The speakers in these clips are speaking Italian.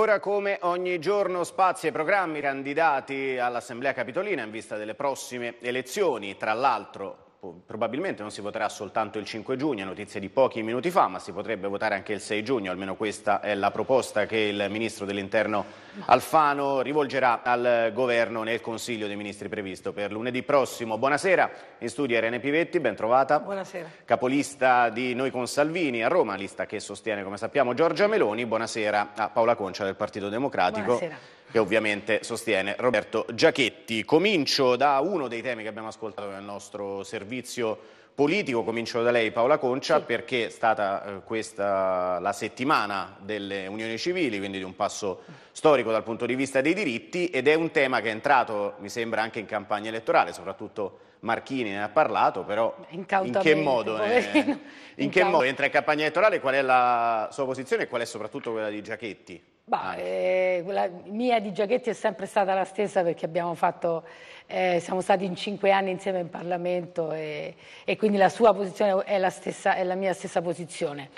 ora come ogni giorno spazi e programmi candidati all'Assemblea Capitolina in vista delle prossime elezioni, tra l'altro probabilmente non si voterà soltanto il 5 giugno, notizie di pochi minuti fa, ma si potrebbe votare anche il 6 giugno, almeno questa è la proposta che il Ministro dell'Interno Alfano rivolgerà al Governo nel Consiglio dei Ministri previsto per lunedì prossimo. Buonasera, in studio Irene Pivetti, ben trovata. Buonasera. Capolista di Noi con Salvini a Roma, lista che sostiene, come sappiamo, Giorgia Meloni. Buonasera a Paola Concia del Partito Democratico. Buonasera che ovviamente sostiene Roberto Giachetti. Comincio da uno dei temi che abbiamo ascoltato nel nostro servizio politico, comincio da lei Paola Concia, sì. perché è stata eh, questa la settimana delle unioni civili, quindi di un passo storico dal punto di vista dei diritti ed è un tema che è entrato, mi sembra, anche in campagna elettorale, soprattutto Marchini ne ha parlato, però eh, in che modo, eh, in che modo entra in campagna elettorale, qual è la sua posizione e qual è soprattutto quella di Giachetti? Bah, ah, eh, la mia di Giachetti è sempre stata la stessa perché abbiamo fatto, eh, siamo stati in cinque anni insieme in Parlamento e, e quindi la sua posizione è la, stessa, è la mia stessa posizione.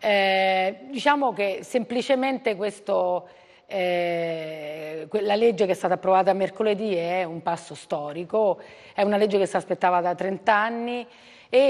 Eh, diciamo che semplicemente questo, eh, la legge che è stata approvata mercoledì è un passo storico, è una legge che si aspettava da 30 anni e, e,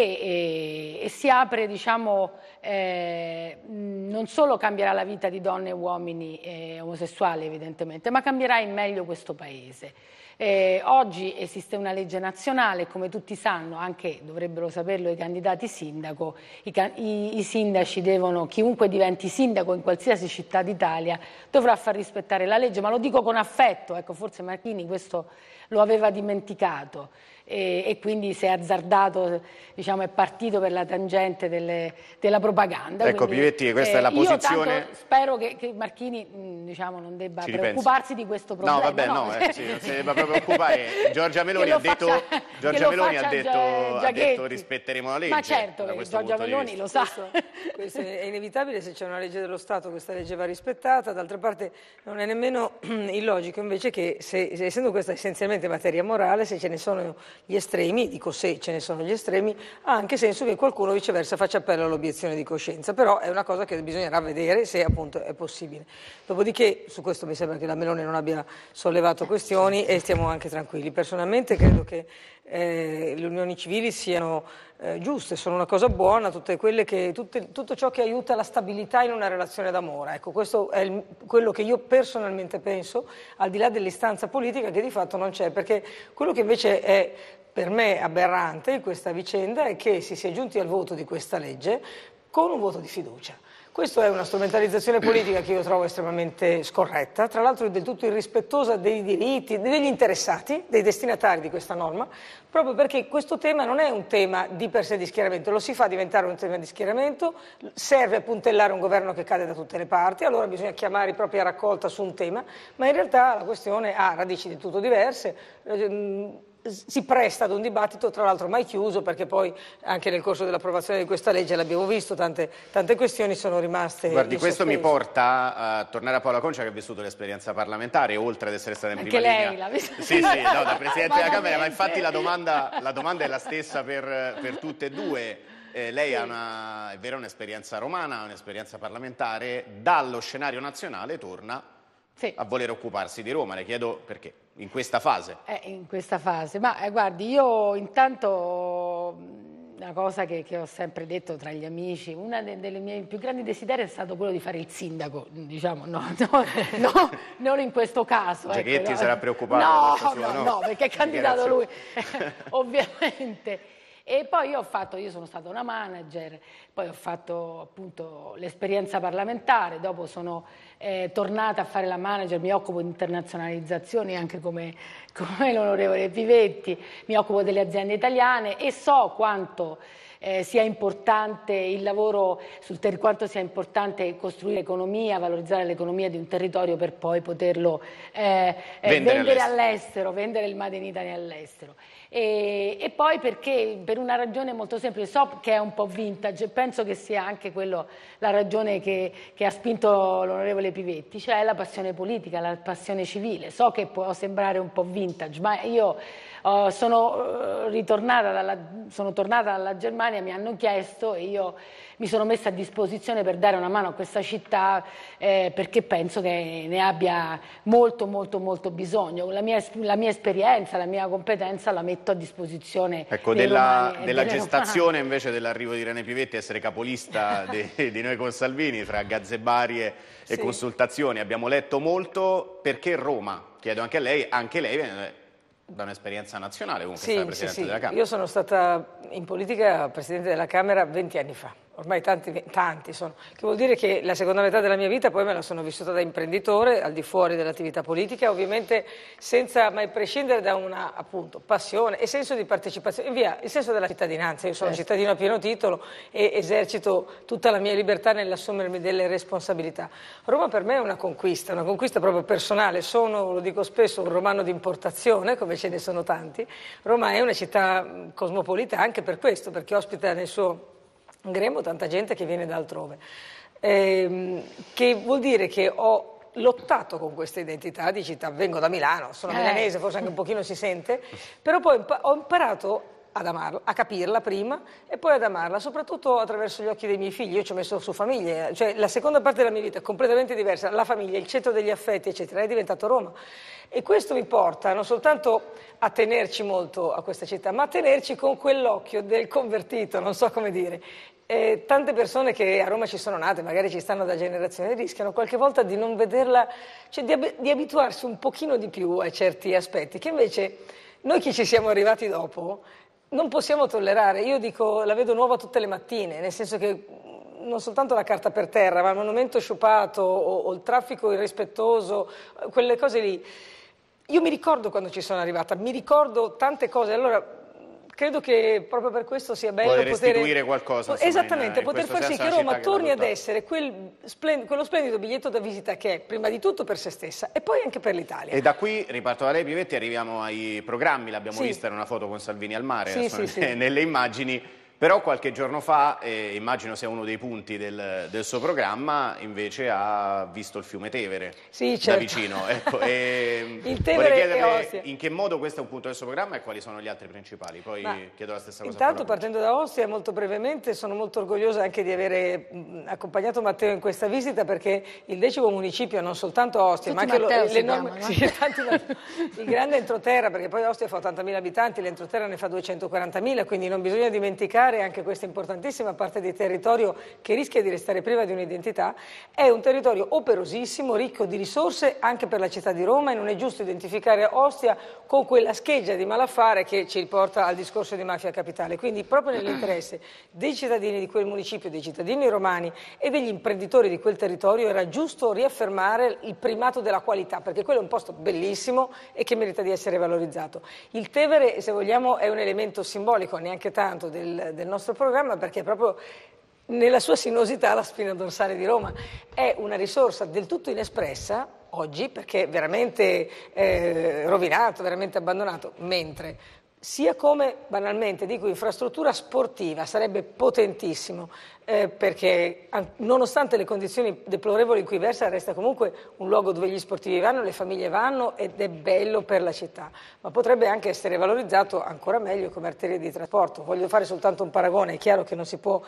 eh, e si apre, diciamo, eh, non solo cambierà la vita di donne e uomini eh, omosessuali evidentemente, ma cambierà in meglio questo Paese. Eh, oggi esiste una legge nazionale, come tutti sanno, anche dovrebbero saperlo i candidati sindaco, i, i, i sindaci devono, chiunque diventi sindaco in qualsiasi città d'Italia dovrà far rispettare la legge, ma lo dico con affetto, ecco, forse Marchini questo lo aveva dimenticato e, e quindi si è azzardato, diciamo, è partito per la tangente delle, della propaganda. Ecco, quindi, Pivetti, questa eh, è la eh, posizione... Io spero che, che Marchini diciamo, non debba preoccuparsi di questo problema. No, vabbè, no, no eh, sì, non si debba preoccupare. Giorgia Meloni ha detto, faccia, Giorgia Meloni ha detto, ha detto rispetteremo la legge. Ma certo, eh, Giorgia Meloni lo sa. Questo, questo è inevitabile se c'è una legge dello Stato, questa legge va rispettata. D'altra parte non è nemmeno illogico invece che, se, essendo questa essenzialmente necessariamente materia morale, se ce ne sono gli estremi, dico se ce ne sono gli estremi, ha anche senso che qualcuno viceversa faccia appello all'obiezione di coscienza, però è una cosa che bisognerà vedere se appunto è possibile. Dopodiché su questo mi sembra che la Melone non abbia sollevato questioni e stiamo anche tranquilli. Personalmente credo che eh, le unioni civili siano eh, giuste, sono una cosa buona, che, tutte, tutto ciò che aiuta la stabilità in una relazione d'amore. Ecco, questo è il, quello che io personalmente penso, al di là dell'istanza politica che di fatto non c'è, perché quello che invece è per me aberrante in questa vicenda è che si sia giunti al voto di questa legge con un voto di fiducia. Questa è una strumentalizzazione politica che io trovo estremamente scorretta, tra l'altro del tutto irrispettosa dei diritti degli interessati, dei destinatari di questa norma, proprio perché questo tema non è un tema di per sé di schieramento, lo si fa diventare un tema di schieramento, serve a puntellare un governo che cade da tutte le parti, allora bisogna chiamare i propri a raccolta su un tema, ma in realtà la questione ha radici del tutto diverse eh, si presta ad un dibattito, tra l'altro mai chiuso, perché poi anche nel corso dell'approvazione di questa legge l'abbiamo visto, tante, tante questioni sono rimaste. Guardi, questo mi porta a tornare a Paola Concia che ha vissuto l'esperienza parlamentare, oltre ad essere stata in prima anche linea. lei L'ha sì, sì, no, da Presidente della Camera, ma infatti la domanda, la domanda è la stessa per, per tutte e due. Eh, lei sì. ha una, è vero, un'esperienza romana, un'esperienza parlamentare, dallo scenario nazionale torna sì. a voler occuparsi di Roma, le chiedo perché, in questa fase. Eh, in questa fase, ma eh, guardi, io intanto una cosa che, che, ho sempre detto tra gli amici, uno de, dei miei più grandi desideri è stato quello di fare il sindaco, diciamo, no, no, no non in questo caso. Ecco, Giacchetti ecco, no. sarà preoccupato. No, no, no, perché è candidato lui, ovviamente. E poi io ho fatto, io sono stata una manager, poi ho fatto appunto l'esperienza parlamentare, dopo sono eh, tornata a fare la manager, mi occupo di internazionalizzazione anche come, come l'onorevole Pivetti, mi occupo delle aziende italiane e so quanto eh, sia importante il lavoro, sul territorio, quanto sia importante costruire economia, valorizzare l'economia di un territorio per poi poterlo eh, eh vendere, vendere all'estero. vendere il Made in Italy all'estero. E, e, poi perché per una ragione molto semplice, so che è un po' vintage, e penso che sia anche quello la ragione che, che ha spinto l'onorevole Pivetti, cioè la passione politica, la passione civile. So che può sembrare un po' vintage, ma io Oh, sono, eh, ritornata dalla, sono tornata dalla Germania, mi hanno chiesto e io mi sono messa a disposizione per dare una mano a questa città eh, perché penso che ne abbia molto molto molto bisogno. La mia, la mia esperienza, la mia competenza la metto a disposizione. Ecco, della, romani, della gestazione romani. invece dell'arrivo di Rene Pivetti, essere capolista di, di, noi con Salvini fra gazzebarie e sì. consultazioni, abbiamo letto molto perché Roma? Chiedo anche a lei, anche lei da un'esperienza nazionale comunque sì, Presidente sì, sì. della Camera. Io sono stata in politica Presidente della Camera 20 anni fa ormai tanti, tanti, sono, che vuol dire che la seconda metà della mia vita poi me la sono vissuta da imprenditore, al di fuori dell'attività politica, ovviamente senza mai prescindere da una appunto, passione e senso di partecipazione, via, il senso della cittadinanza, io sono certo. cittadino a pieno titolo e esercito tutta la mia libertà nell'assumermi delle responsabilità. Roma per me è una conquista, una conquista proprio personale, sono, lo dico spesso, un romano di importazione, come ce ne sono tanti, Roma è una città cosmopolita anche per questo, perché ospita nel suo Grembo tanta gente che viene da altrove, ehm, che vuol dire che ho lottato con questa identità di città, vengo da Milano, sono eh. milanese, forse anche un pochino si sente, però poi ho imparato ad amarla, a capirla prima e poi ad amarla, soprattutto attraverso gli occhi dei miei figli. Io ci ho messo su famiglia, cioè la seconda parte della mia vita è completamente diversa, la famiglia, il centro degli affetti, eccetera, è diventato Roma. E questo mi porta non soltanto a tenerci molto a questa città, ma a tenerci con quell'occhio del convertito, non so come dire, eh, tante persone che a Roma ci sono nate, magari ci stanno da generazione, rischiano qualche volta di non vederla, cioè di, ab- di abituarsi un pochino di più a certi aspetti, che invece noi che ci siamo arrivati dopo non possiamo tollerare. Io dico, la vedo nuova tutte le mattine, nel senso che mm, non soltanto la carta per terra, ma il monumento sciupato o, o il traffico irrispettoso, quelle cose lì. Io mi ricordo quando ci sono arrivata, mi ricordo tante cose. Allora, credo che proprio per questo sia bello Vuole poter restituire qualcosa. Insomma, esattamente, in, eh, poter far sì che Roma torni ad essere quel splend... quello splendido biglietto da visita che è prima di tutto per se stessa e poi anche per l'Italia. E da qui riparto da lei Pivetti arriviamo ai programmi, l'abbiamo sì. vista in una foto con Salvini al mare, sì, sì, nelle immagini però qualche giorno fa, eh, immagino sia uno dei punti del, del, suo programma, invece ha visto il fiume Tevere sì, certo. da vicino. Ecco, e il Tevere in che modo questo è un punto del suo programma e quali sono gli altri principali. Poi Ma chiedo la stessa cosa. Intanto partendo da Ostia, molto brevemente, sono molto orgogliosa anche di avere accompagnato Matteo in questa visita perché il decimo municipio, non soltanto Ostia, Tutti ma anche Matteo lo, l'enorme, chiamano, sì, tanti, il grande entroterra, perché poi Ostia fa 80.000 abitanti, l'entroterra ne fa 240.000, quindi non bisogna dimenticare particolare, anche questa importantissima parte di territorio che rischia di restare priva di un'identità, è un territorio operosissimo, ricco di risorse anche per la città di Roma e non è giusto identificare Ostia con quella scheggia di malaffare che ci riporta al discorso di mafia capitale. Quindi proprio nell'interesse dei cittadini di quel municipio, dei cittadini romani e degli imprenditori di quel territorio era giusto riaffermare il primato della qualità, perché quello è un posto bellissimo e che merita di essere valorizzato. Il Tevere, se vogliamo, è un elemento simbolico, neanche tanto, del, del del nostro programma perché proprio nella sua sinuosità la spina dorsale di Roma è una risorsa del tutto inespressa oggi perché è veramente eh, rovinato, veramente abbandonato, mentre sia come banalmente dico infrastruttura sportiva sarebbe potentissimo eh, perché nonostante le condizioni deplorevoli in cui versa resta comunque un luogo dove gli sportivi vanno, le famiglie vanno ed è bello per la città, ma potrebbe anche essere valorizzato ancora meglio come arteria di trasporto. Voglio fare soltanto un paragone, è chiaro che non si può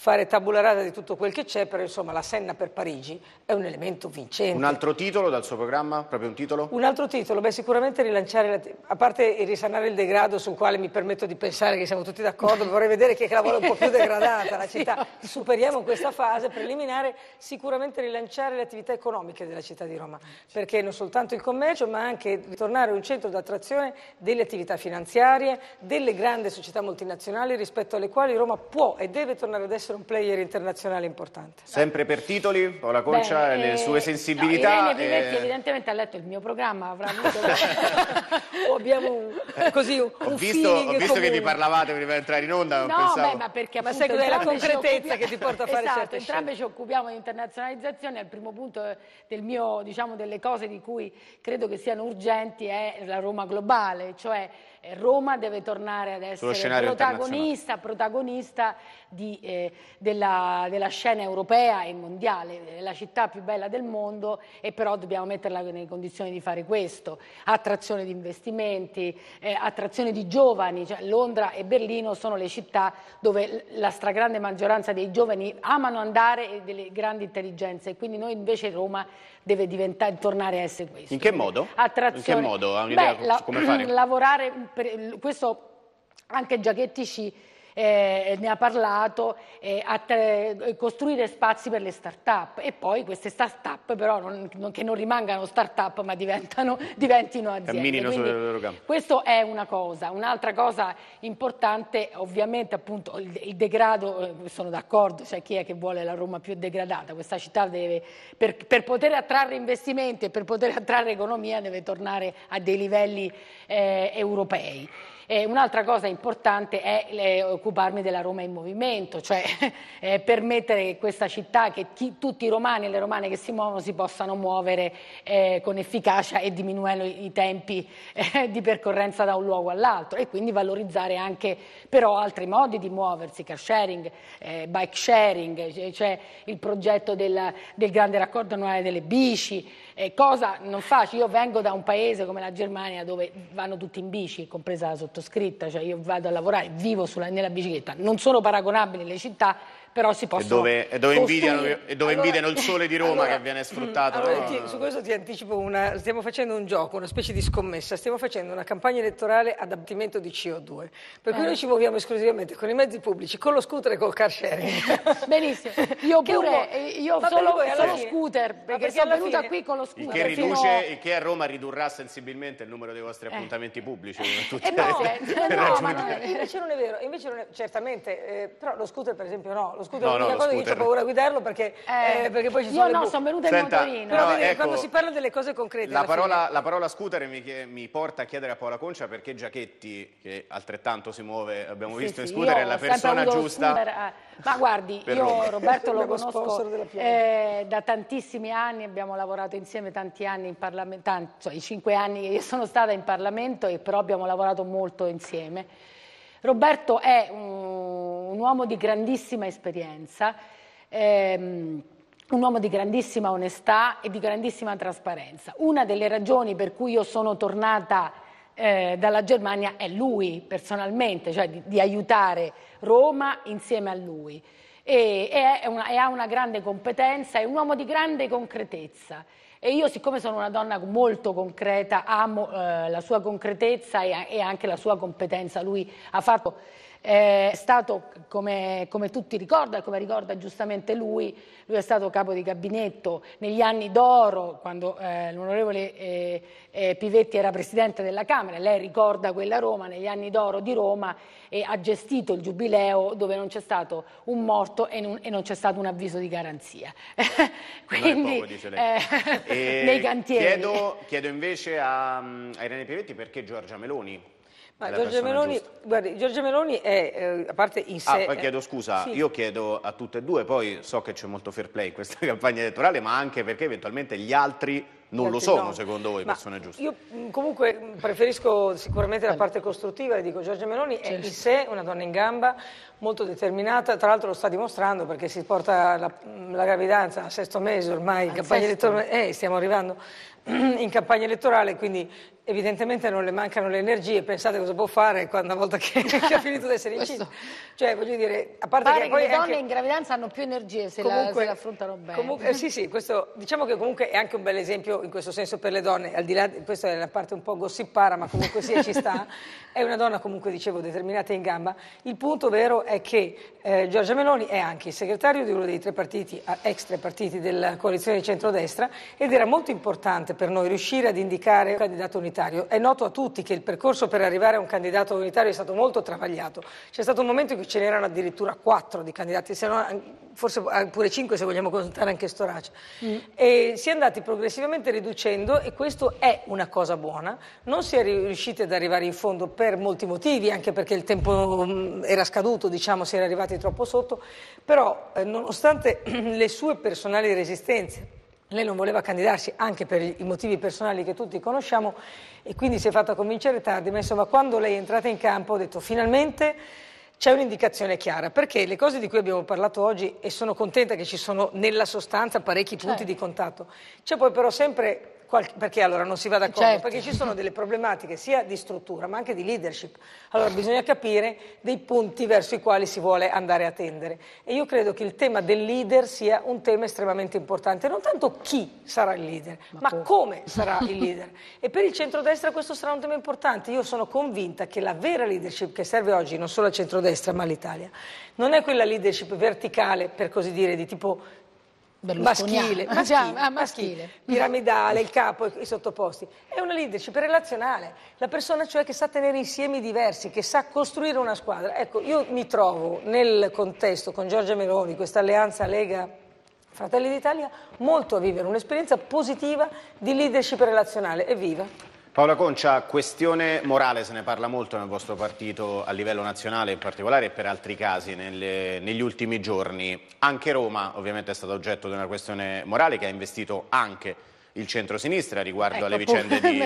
fare tabula rasa di tutto quel che c'è, però insomma la Senna per Parigi è un elemento vincente. Un altro titolo dal suo programma? Proprio un titolo? Un altro titolo, beh sicuramente rilanciare, la, a parte risanare il degrado sul quale mi permetto di pensare che siamo tutti d'accordo, vorrei vedere chi è che la vuole un po' più degradata la città superiamo questa fase preliminare, sicuramente rilanciare le attività economiche della città di Roma, perché non soltanto il commercio, ma anche ritornare un centro d'attrazione delle attività finanziarie, delle grandi società multinazionali rispetto alle quali Roma può e deve tornare ad essere un player internazionale importante. Sempre per titoli, Paola Concia Beh, e le eh, sue sensibilità. No, Irene Pivetti e... Eh. evidentemente ha letto il mio programma, avrà avuto... o abbiamo un, eh, così, un ho visto, ho visto che vi parlavate prima di entrare in onda. No, beh, ma perché ma appunto, ma la concretezza esperienza che ti porta a fare esatto, certe entrambe scelte. ci occupiamo di internazionalizzazione. il primo punto del mio, diciamo, delle cose di cui credo che siano urgenti è la Roma globale, cioè eh, Roma deve tornare ad essere protagonista, protagonista di, eh, della, della, scena europea e mondiale, eh, la città più bella del mondo e però dobbiamo metterla nelle condizioni di fare questo, attrazione di investimenti, eh, attrazione di giovani, cioè, Londra e Berlino sono le città dove la stragrande maggioranza dei giovani amano andare e delle grandi intelligenze e quindi noi invece Roma deve diventare, tornare a essere questo. In che modo? Attrazione. In che modo? Ha un'idea Beh, la, come fare? Lavorare, per, questo anche Giachetti ci eh, ne ha parlato, eh, attra- eh, costruire spazi per le start-up e poi queste start-up però non, non, che non rimangano start-up ma diventano, diventino aziende. Quindi, Questo è una cosa. Un'altra cosa importante ovviamente appunto il, il degrado, eh, sono d'accordo, c'è cioè chi è che vuole la Roma più degradata, questa città deve, per, per poter attrarre investimenti e per poter attrarre economia deve tornare a dei livelli eh, europei. Eh, un'altra cosa importante è le, occuparmi della Roma in movimento, cioè eh, permettere che questa città, che chi, tutti i romani e le romane che si muovono si possano muovere eh, con efficacia e diminuendo i, i tempi eh, di percorrenza da un luogo all'altro e quindi valorizzare anche però altri modi di muoversi, car sharing, eh, bike sharing, c'è cioè il progetto del, del, grande raccordo annuale delle bici, eh, cosa non facile, io vengo da un paese come la Germania dove vanno tutti in bici, compresa la sottostrada sottoscritta, cioè io vado a lavorare, vivo sulla, nella bicicletta, non sono paragonabili le città però si possono E dove, dove invidiano, e dove allora, invidiano il sole di Roma allora, che viene mm, sfruttato. Allora, no? ti, su questo ti anticipo una... Stiamo facendo un gioco, una specie di scommessa. Stiamo facendo una campagna elettorale ad abbattimento di CO2. Per cui eh. noi ci muoviamo esclusivamente con i mezzi pubblici, con lo scooter e col car sharing. Benissimo. Io pure, eh, io solo, voi, solo scooter, perché perché sono venuta fine. qui con lo scooter. Che, riduce, fino... che, a Roma ridurrà sensibilmente il numero dei vostri eh. appuntamenti pubblici. Eh no, le... Eh, no, no, eh. invece non è vero. Invece non è... certamente, eh, però lo scooter per esempio no, lo scudo no, no, cosa che ho paura a guidarlo perché, eh, eh, perché poi ci sono Io no, sono venuta Senta, in motorino. No, ecco, quando si parla delle cose concrete... La parola, la parola scooter mi, mi, porta a chiedere a Paola Concia perché Giachetti, che altrettanto si muove, abbiamo sì, visto sì, in scooter, è la persona giusta... Eh. ma guardi, io Roberto lo conosco eh, da tantissimi anni, abbiamo lavorato insieme tanti anni in Parlamento, cioè i cinque anni che io sono stata in Parlamento e però abbiamo lavorato molto insieme. Roberto è un, un uomo di grandissima esperienza, ehm, un uomo di grandissima onestà e di grandissima trasparenza. Una delle ragioni per cui io sono tornata eh, dalla Germania è lui personalmente, cioè di, di aiutare Roma insieme a lui. E, e, una, e ha una grande competenza, è un uomo di grande concretezza. E io, siccome sono una donna molto concreta, amo eh, la sua concretezza e, e anche la sua competenza. Lui ha fatto è stato, come, come tutti ricordano come ricorda giustamente lui, lui è stato capo di gabinetto negli anni d'oro, quando eh, l'onorevole eh, eh, Pivetti era presidente della Camera, lei ricorda quella Roma, negli anni d'oro di Roma, e ha gestito il giubileo dove non c'è stato un morto e non, non c'è stato un avviso di garanzia. Quindi, poco, eh, nei cantieri. Chiedo, chiedo invece a, mm, a Irene Pivetti perché Giorgia Meloni ma Giorgio Meloni, guardi, Giorgio Meloni, è, eh, a parte in ah, sé... Ah, poi eh, chiedo scusa, sì. io chiedo a tutte e due, poi so che c'è molto fair play in questa campagna elettorale, ma anche perché eventualmente gli altri non lo sono, no. secondo voi, persone giuste? Io mm, comunque mm, preferisco sicuramente la eh. parte costruttiva, le dico Giorgia Meloni è certo. in sé una donna in gamba, molto determinata, tra l'altro lo sta dimostrando perché si porta la, mm, la gravidanza a sesto mese ormai, in campagna, eh, stiamo arrivando in campagna elettorale, quindi evidentemente non le mancano le energie, pensate cosa può fare quando, una volta che, che ha finito di essere incinta. Cioè, voglio dire, a parte Pare che, che le donne anche... in gravidanza hanno più energie se, comunque, la, se la affrontano bene. Comunque, eh, sì, sì, questo, diciamo che comunque è anche un bel esempio in questo senso per le donne, al di là, di, questa è la parte un po' gossipara, ma comunque sì, ci sta, è una donna comunque, dicevo, determinata in gamba. Il punto vero è che eh, Giorgia Meloni è anche il segretario di uno dei tre partiti, ah, ex tre partiti della coalizione di centrodestra, ed era molto importante per noi riuscire ad indicare un candidato unitario unitario. È noto a tutti che il percorso per arrivare a un candidato unitario è stato molto travagliato. C'è stato un momento in cui ce n'erano addirittura quattro di candidati, no, forse pure cinque se vogliamo contare anche Storace. Mm. E si è andati progressivamente riducendo e questo è una cosa buona. Non si è riusciti ad arrivare in fondo per molti motivi, anche perché il tempo mm, era scaduto, diciamo, si era arrivati troppo sotto, però eh, nonostante le sue personali resistenze, lei non voleva candidarsi anche per i motivi personali che tutti conosciamo e quindi si è fatta convincere tardi, ma insomma quando lei è entrata in campo ho detto finalmente c'è un'indicazione chiara, perché le cose di cui abbiamo parlato oggi, e sono contenta che ci sono nella sostanza parecchi punti certo. di contatto, c'è poi però sempre qualche, perché allora non si va d'accordo? Certo. Perché ci sono delle problematiche sia di struttura ma anche di leadership. Allora bisogna capire dei punti verso i quali si vuole andare a tendere. E io credo che il tema del leader sia un tema estremamente importante, non tanto chi sarà il leader, ma, ma come sarà il leader. E per il centrodestra questo sarà un tema importante. Io sono convinta che la vera leadership che serve oggi, non solo al centrodestra ma all'Italia, non è quella leadership verticale, per così dire, di tipo maschile, maschile, ah, ah maschile, piramidale, il capo e i sottoposti. È una leadership relazionale, la persona cioè che sa tenere insieme i diversi, che sa costruire una squadra. Ecco, io mi trovo nel contesto con Giorgia Meloni, questa alleanza Lega Fratelli d'Italia, molto a vivere un'esperienza positiva di leadership relazionale. Evviva! Paola Concia, questione morale, se ne parla molto nel vostro partito a livello nazionale in particolare e per altri casi nelle, negli ultimi giorni. Anche Roma ovviamente è stata oggetto di una questione morale che ha investito anche il centro-sinistra riguardo ecco, alle vicende di,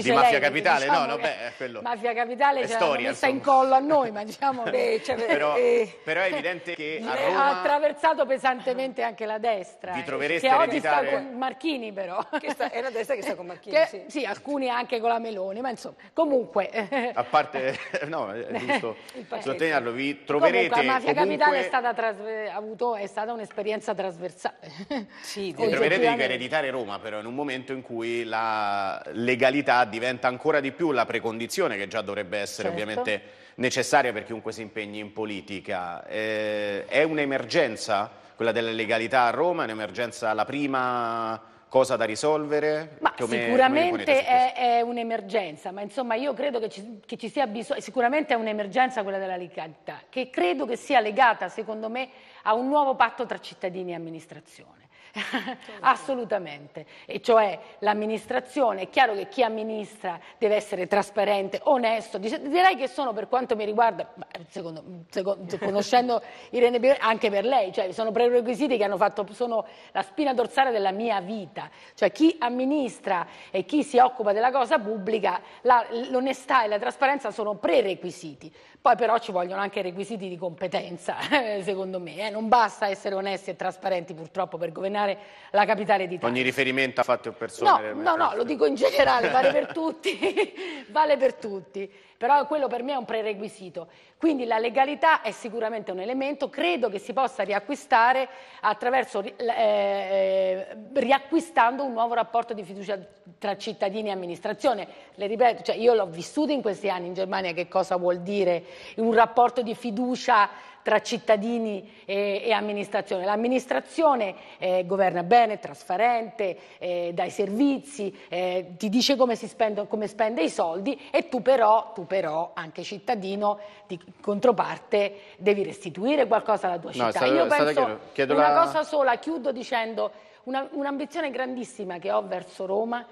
di Mafia lei, Capitale. Diciamo no, no, beh, quello Mafia Capitale è l'hanno messa in collo a noi, ma diciamo beh, cioè, però, eh, però, è evidente che a eh, Roma... Ha attraversato pesantemente anche la destra. Vi eh, trovereste che a oggi sta con Marchini però. Sta, è la destra che sta con Marchini, che, sì. sì. alcuni anche con la Meloni, ma insomma, comunque... A parte, eh, no, è giusto sottolinearlo, vi troverete... Comunque, Mafia comunque... Capitale è stata, trasver... avuto, è stata un'esperienza trasversale. Sì, vi troverete di ereditare Roma, però però in un momento in cui la legalità diventa ancora di più la precondizione che già dovrebbe essere certo. ovviamente necessaria per chiunque si impegni in politica. Eh, è un'emergenza quella della legalità a Roma, è un'emergenza la prima cosa da risolvere? Ma come, sicuramente come è, è un'emergenza, ma insomma io credo che ci, che ci sia bisogno, sicuramente è un'emergenza quella della legalità, che credo che sia legata secondo me a un nuovo patto tra cittadini e amministrazione. Certo. Assolutamente. E cioè l'amministrazione, è chiaro che chi amministra deve essere trasparente, onesto. Direi che sono per quanto mi riguarda, secondo, secondo, conoscendo Irene Bironi, anche per lei, cioè, sono prerequisiti che hanno fatto, sono la spina dorsale della mia vita. Cioè chi amministra e chi si occupa della cosa pubblica, l'onestà e la trasparenza sono prerequisiti. Poi però ci vogliono anche requisiti di competenza, eh, secondo me. Eh. Non basta essere onesti e trasparenti purtroppo per governare la capitale d'Italia. Ogni riferimento a fatti o persone? No, no, no, lo dico in generale, vale per tutti. vale per tutti. Però quello per me è un prerequisito. Quindi la legalità è sicuramente un elemento, credo che si possa riacquistare attraverso, eh, eh, riacquistando un nuovo rapporto di fiducia tra cittadini e amministrazione. Le ripeto, cioè io l'ho vissuto in questi anni in Germania che cosa vuol dire un rapporto di fiducia tra cittadini e, e amministrazione. L'amministrazione eh, governa bene, è trasparente, eh, i servizi, eh, ti dice come, spende, come spende i soldi e tu però, tu però, anche cittadino di controparte, devi restituire qualcosa alla tua no, città. Io penso Chiedo una la... cosa sola, chiudo dicendo una, un'ambizione grandissima che ho verso Roma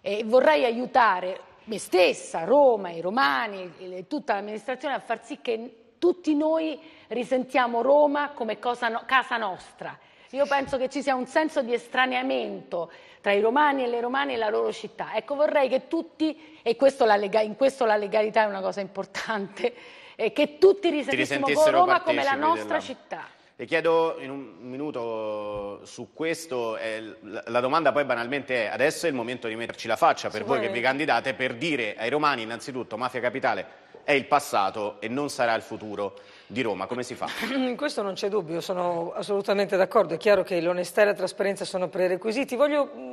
e vorrei aiutare me stessa, Roma, i romani, tutta l'amministrazione a far sì che tutti noi risentiamo Roma come no, casa nostra. Io penso che ci sia un senso di estraneamento tra i romani e le romane e la loro città. Ecco, vorrei che tutti, e questo lega, in questo la legalità è una cosa importante, eh, che tutti risentissimo Roma come la nostra della... città. Le chiedo in un minuto su questo, eh, la domanda poi banalmente è adesso è il momento di metterci la faccia per voi che vi candidate per dire ai romani innanzitutto Mafia Capitale è il passato e non sarà il futuro di Roma, come si fa? In questo non c'è dubbio, sono assolutamente d'accordo, è chiaro che l'onestà e la trasparenza sono prerequisiti. Voglio mm,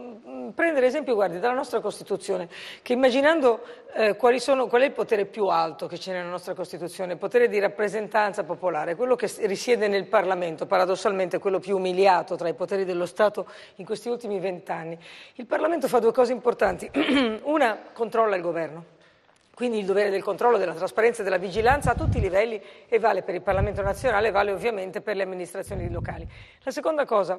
prendere esempio, guardi, dalla nostra Costituzione, che immaginando eh, sono, qual è il potere più alto che c'è nella nostra Costituzione, il potere di rappresentanza popolare, quello che risiede nel Parlamento, paradossalmente quello più umiliato tra i poteri dello Stato in questi ultimi vent'anni. Il Parlamento fa due cose importanti. Una, controlla il governo. Quindi il dovere del controllo, della trasparenza e della vigilanza a tutti i livelli e vale per il Parlamento nazionale e vale ovviamente per le amministrazioni locali. La seconda cosa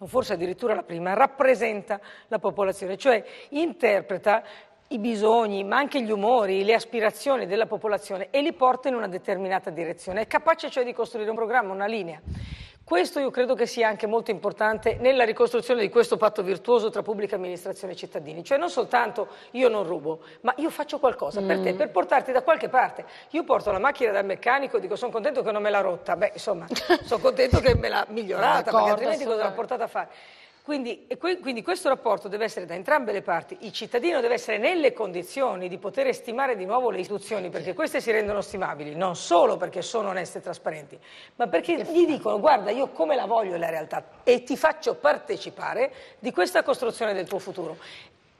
o forse addirittura la prima, rappresenta la popolazione, cioè interpreta i bisogni, ma anche gli umori, le aspirazioni della popolazione e li porta in una determinata direzione. È capace cioè di costruire un programma, una linea. Questo io credo che sia anche molto importante nella ricostruzione di questo patto virtuoso tra pubblica amministrazione e cittadini, cioè non soltanto io non rubo, ma io faccio qualcosa mm. per te, mm. per portarti da qualche parte. Io porto la macchina dal meccanico e dico sono contento che non me l'ha rotta, beh insomma sono contento che me l'ha migliorata, perché altrimenti cosa l'ha portata a fare? Quindi, que- quindi, questo rapporto deve essere da entrambe le parti. Il cittadino deve essere nelle condizioni di poter stimare di nuovo le istituzioni, perché queste si rendono stimabili, non solo perché sono oneste e trasparenti, ma perché gli dicono guarda io come la voglio la realtà e ti faccio partecipare di questa costruzione del tuo futuro.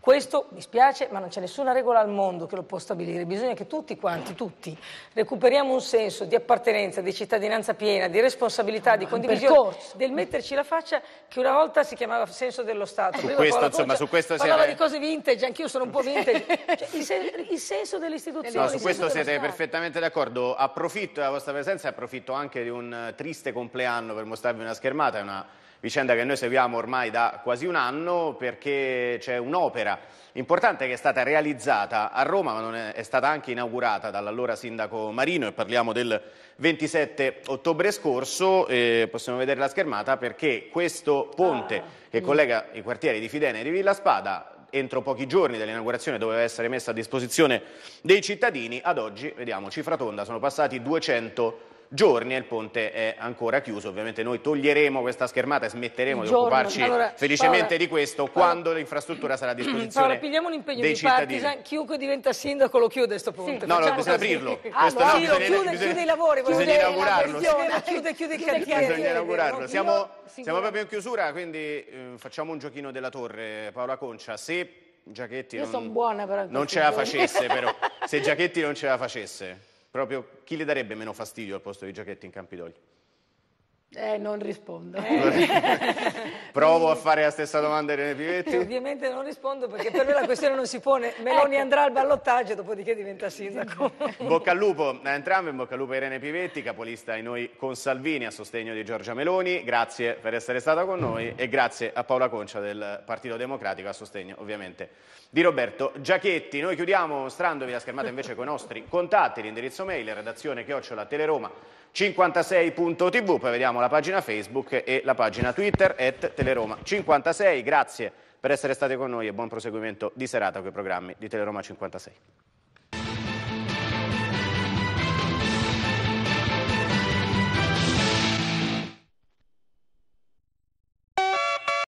Questo mi spiace, ma non c'è nessuna regola al mondo che lo può stabilire. Bisogna che tutti quanti, tutti, recuperiamo un senso di appartenenza, di cittadinanza piena, di responsabilità, ah, di condivisione, percorso. del metterci la faccia che una volta si chiamava senso dello Stato. Su Prima questo, insomma, su questo siete... parlava siete... di cose vintage, anch'io sono un po' vintage. cioè, il, sen il, senso delle istituzioni. No, su questo siete perfettamente d'accordo. Approfitto della vostra presenza e approfitto anche di un eh, triste compleanno per mostrarvi una schermata. È una vicenda che noi seguiamo ormai da quasi un anno perché c'è un'opera importante che è stata realizzata a Roma ma non è, è stata anche inaugurata dall'allora sindaco Marino e parliamo del 27 ottobre scorso, eh, possiamo vedere la schermata perché questo ponte ah, che mm. collega i quartieri di Fidene e di Villa Spada entro pochi giorni dell'inaugurazione doveva essere messa a disposizione dei cittadini, ad oggi, vediamo, cifra tonda, sono passati 200 giorni e il ponte è ancora chiuso. Ovviamente noi toglieremo questa schermata e smetteremo il di occuparci allora, felicemente Paola, di questo quando l'infrastruttura sarà a disposizione Paola, pigliamo un impegno dei cittadini. Partisan, chiunque diventa sindaco lo chiude questo ponte. Sì, no, no, bisogna aprirlo. Ah, questo no, sì, bisogna, chiude, bisogna, chiude i lavori. Bisogna chiude inaugurarlo. Bisogna, chiude, chiude, chiude il cantiere. Bisogna inaugurarlo. Siamo, siamo, proprio in chiusura, quindi eh, facciamo un giochino della torre. Paola Concia, se Giachetti non, non ce la facesse però, se Giachetti non ce la facesse proprio chi le darebbe meno fastidio al posto di Giacchetti in Campidoglio? Eh, non rispondo. Eh. Provo a fare la stessa domanda a Irene Pivetti. Eh, ovviamente non rispondo perché per me la questione non si pone. Meloni ecco. andrà al ballottaggio, dopodiché diventa sindaco. Bocca al lupo a entrambi, in bocca al lupo a Irene Pivetti, capolista in noi con Salvini a sostegno di Giorgia Meloni. Grazie per essere stata con noi e grazie a Paola Concia del Partito Democratico a sostegno ovviamente di Roberto Giachetti. Noi chiudiamo mostrandovi la schermata invece con i nostri contatti, l'indirizzo mail, redazione chiocciola teleroma 56.tv, poi vediamo la pagina Facebook e la pagina Twitter at Teleroma 56. Grazie per essere stati con noi e buon proseguimento di serata con i programmi di Teleroma 56.